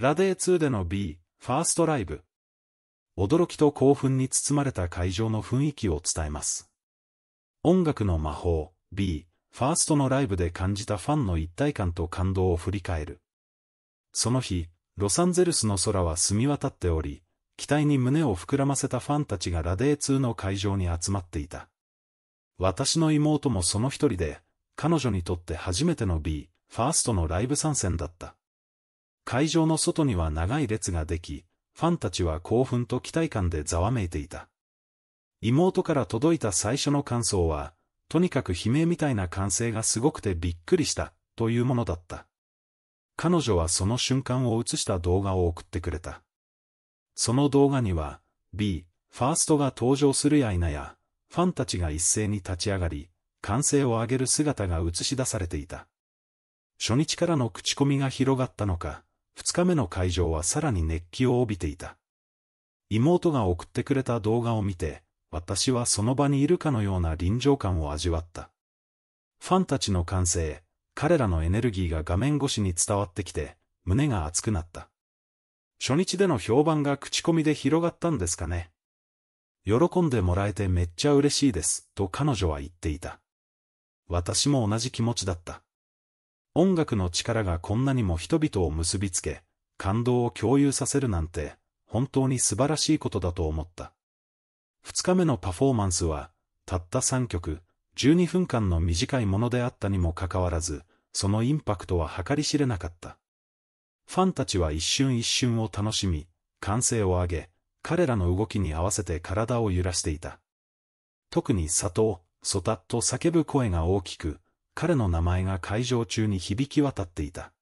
ラデー2での B、ファーストライブ。驚きと興奮に包まれた会場の雰囲気を伝えます。音楽の魔法、B、ファーストのライブで感じたファンの一体感と感動を振り返る。その日、ロサンゼルスの空は澄み渡っており、期待に胸を膨らませたファンたちがラデー2の会場に集まっていた。私の妹もその一人で、彼女にとって初めての B、ファーストのライブ参戦だった。会場の外には長い列ができ、ファンたちは興奮と期待感でざわめいていた。妹から届いた最初の感想は、とにかく悲鳴みたいな歓声がすごくてびっくりした、というものだった。彼女はその瞬間を映した動画を送ってくれた。その動画には、B、ファーストが登場するや否や、ファンたちが一斉に立ち上がり、歓声を上げる姿が映し出されていた。初日からの口コミが広がったのか、二日目の会場はさらに熱気を帯びていた。妹が送ってくれた動画を見て、私はその場にいるかのような臨場感を味わった。ファンたちの歓声、彼らのエネルギーが画面越しに伝わってきて、胸が熱くなった。初日での評判が口コミで広がったんですかね。喜んでもらえてめっちゃ嬉しいです、と彼女は言っていた。私も同じ気持ちだった。音楽の力がこんなにも人々を結びつけ、感動を共有させるなんて、本当に素晴らしいことだと思った。二日目のパフォーマンスは、たった三曲、十二分間の短いものであったにもかかわらず、そのインパクトは計り知れなかった。ファンたちは一瞬一瞬を楽しみ、歓声を上げ、彼らの動きに合わせて体を揺らしていた。特に佐藤、ソタッと叫ぶ声が大きく、彼の名前が会場中に響き渡っていた。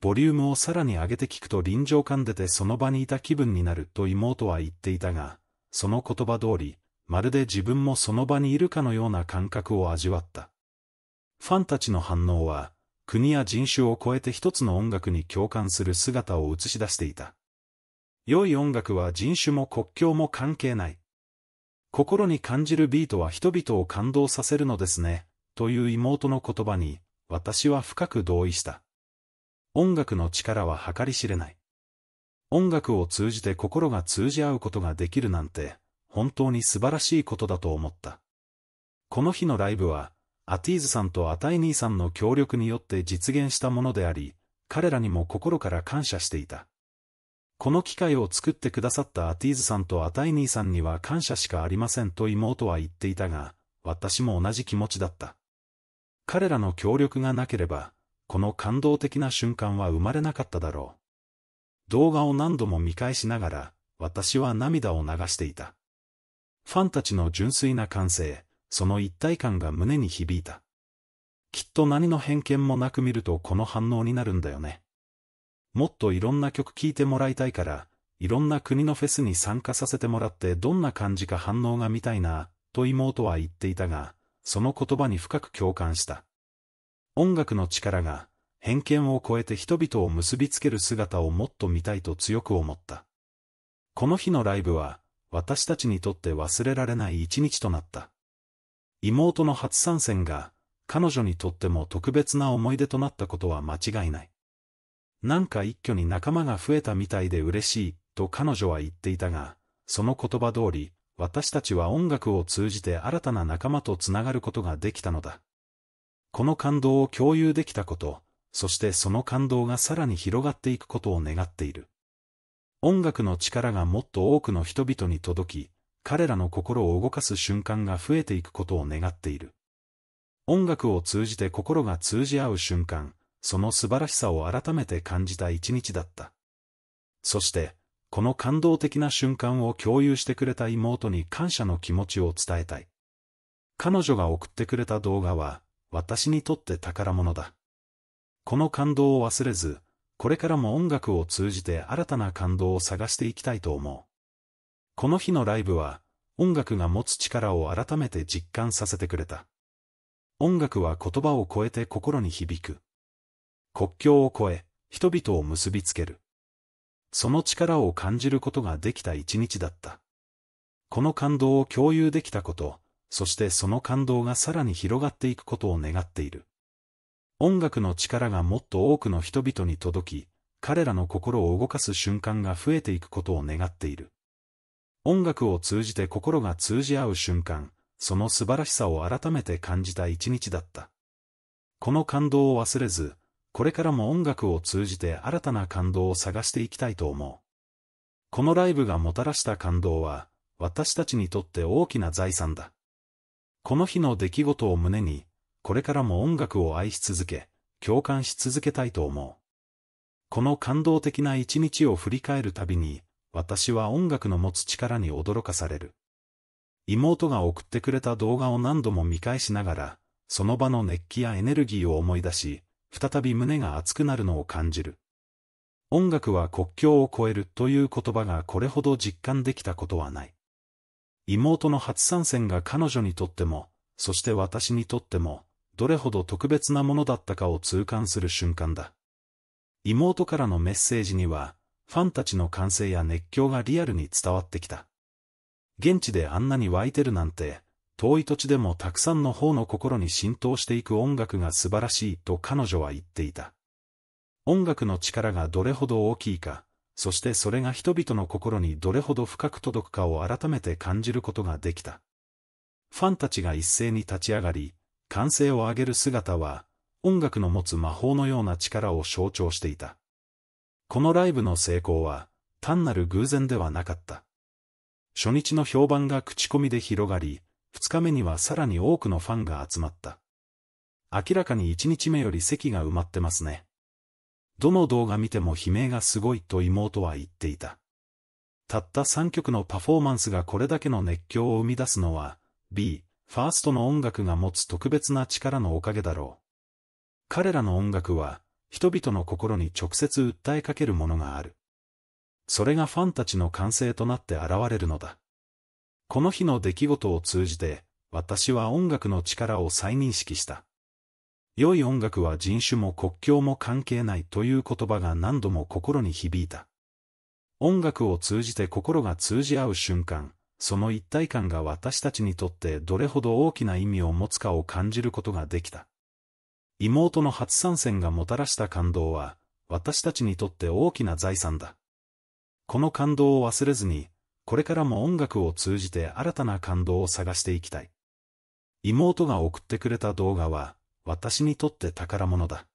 ボリュームをさらに上げて聞くと臨場感出てその場にいた気分になると妹は言っていたが、その言葉通り、まるで自分もその場にいるかのような感覚を味わった。ファンたちの反応は、国や人種を超えて一つの音楽に共感する姿を映し出していた。良い音楽は人種も国境も関係ない。心に感じるビートは人々を感動させるのですね。という妹の言葉に、私は深く同意した。音楽の力は計り知れない。音楽を通じて心が通じ合うことができるなんて、本当に素晴らしいことだと思った。この日のライブは、アティーズさんとアタイ兄さんの協力によって実現したものであり、彼らにも心から感謝していた。この機会を作ってくださったアティーズさんとアタイ兄さんには感謝しかありませんと妹は言っていたが、私も同じ気持ちだった。彼らの協力がなければ、この感動的な瞬間は生まれなかっただろう。動画を何度も見返しながら、私は涙を流していた。ファンたちの純粋な感性、その一体感が胸に響いた。きっと何の偏見もなく見るとこの反応になるんだよね。もっといろんな曲聴いてもらいたいから、いろんな国のフェスに参加させてもらってどんな感じか反応が見たいな、と妹は言っていたが、その言葉に深く共感した。音楽の力が、偏見を超えて人々を結びつける姿をもっと見たいと強く思った。この日のライブは、私たちにとって忘れられない一日となった。妹の初参戦が、彼女にとっても特別な思い出となったことは間違いない。なんか一挙に仲間が増えたみたいで嬉しい、と彼女は言っていたが、その言葉通り、私たちは音楽を通じて新たな仲間とつながることができたのだ。この感動を共有できたこと、そしてその感動がさらに広がっていくことを願っている。音楽の力がもっと多くの人々に届き、彼らの心を動かす瞬間が増えていくことを願っている。音楽を通じて心が通じ合う瞬間、その素晴らしさを改めて感じた一日だった。そして、この感動的な瞬間を共有してくれた妹に感謝の気持ちを伝えたい。彼女が送ってくれた動画は、私にとって宝物だ。この感動を忘れず、これからも音楽を通じて新たな感動を探していきたいと思う。この日のライブは、音楽が持つ力を改めて実感させてくれた。音楽は言葉を超えて心に響く。国境を越え、人々を結びつける。その力を感じることができた一日だった。この感動を共有できたこと、そしてその感動がさらに広がっていくことを願っている。音楽の力がもっと多くの人々に届き、彼らの心を動かす瞬間が増えていくことを願っている。音楽を通じて心が通じ合う瞬間、その素晴らしさを改めて感じた一日だった。この感動を忘れず、これからも音楽を通じて新たな感動を探していきたいと思う。このライブがもたらした感動は、私たちにとって大きな財産だ。この日の出来事を胸に、これからも音楽を愛し続け、共感し続けたいと思う。この感動的な一日を振り返るたびに、私は音楽の持つ力に驚かされる。妹が送ってくれた動画を何度も見返しながら、その場の熱気やエネルギーを思い出し、再び胸が熱くなるのを感じる。音楽は国境を越えるという言葉がこれほど実感できたことはない。妹の初参戦が彼女にとっても、そして私にとっても、どれほど特別なものだったかを痛感する瞬間だ。妹からのメッセージには、ファンたちの歓声や熱狂がリアルに伝わってきた。現地であんなに湧いてるなんて、遠い土地でもたくさんの方の心に浸透していく音楽が素晴らしいと彼女は言っていた。音楽の力がどれほど大きいか、そしてそれが人々の心にどれほど深く届くかを改めて感じることができた。ファンたちが一斉に立ち上がり、歓声を上げる姿は、音楽の持つ魔法のような力を象徴していた。このライブの成功は、単なる偶然ではなかった。初日の評判が口コミで広がり、2日目にはさらに多くのファンが集まった。明らかに1日目より席が埋まってますね。どの動画見ても悲鳴がすごいと妹は言っていた。たった3曲のパフォーマンスがこれだけの熱狂を生み出すのは、B、ファーストの音楽が持つ特別な力のおかげだろう。彼らの音楽は、人々の心に直接訴えかけるものがある。それがファンたちの歓声となって現れるのだ。この日の出来事を通じて、私は音楽の力を再認識した。良い音楽は人種も国境も関係ないという言葉が何度も心に響いた。音楽を通じて心が通じ合う瞬間、その一体感が私たちにとってどれほど大きな意味を持つかを感じることができた。妹の初参戦がもたらした感動は、私たちにとって大きな財産だ。この感動を忘れずに、これからも音楽を通じて新たな感動を探していきたい。妹が送ってくれた動画は、私にとって宝物だ。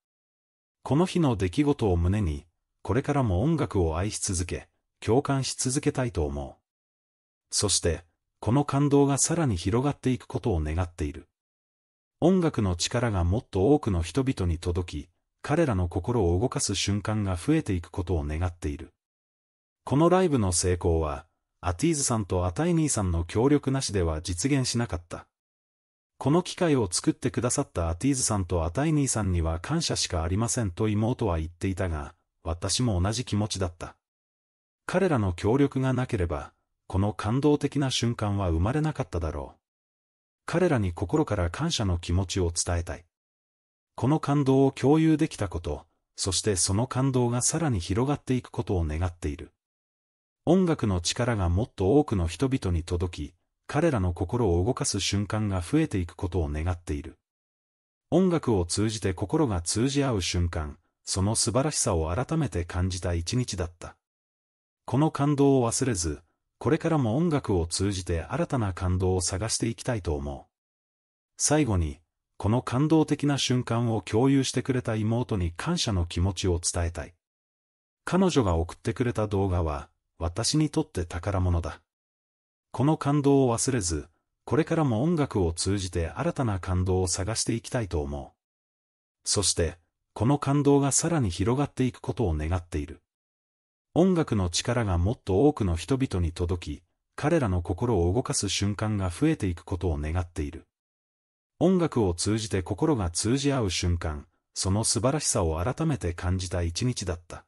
この日の出来事を胸に、これからも音楽を愛し続け、共感し続けたいと思う。そして、この感動がさらに広がっていくことを願っている。音楽の力がもっと多くの人々に届き、彼らの心を動かす瞬間が増えていくことを願っている。このライブの成功は、アティーズさんとアタイニーさんの協力なしでは実現しなかった。この機会を作ってくださったアティーズさんとアタイニーさんには感謝しかありませんと妹は言っていたが、私も同じ気持ちだった。彼らの協力がなければ、この感動的な瞬間は生まれなかっただろう。彼らに心から感謝の気持ちを伝えたい。この感動を共有できたこと、そしてその感動がさらに広がっていくことを願っている。音楽の力がもっと多くの人々に届き、彼らの心を動かす瞬間が増えていくことを願っている。音楽を通じて心が通じ合う瞬間、その素晴らしさを改めて感じた一日だった。この感動を忘れず、これからも音楽を通じて新たな感動を探していきたいと思う。最後に、この感動的な瞬間を共有してくれた妹に感謝の気持ちを伝えたい。彼女が送ってくれた動画は、私にとって宝物だ。この感動を忘れず、これからも音楽を通じて新たな感動を探していきたいと思う。そして、この感動がさらに広がっていくことを願っている。音楽の力がもっと多くの人々に届き、彼らの心を動かす瞬間が増えていくことを願っている。音楽を通じて心が通じ合う瞬間、その素晴らしさを改めて感じた一日だった。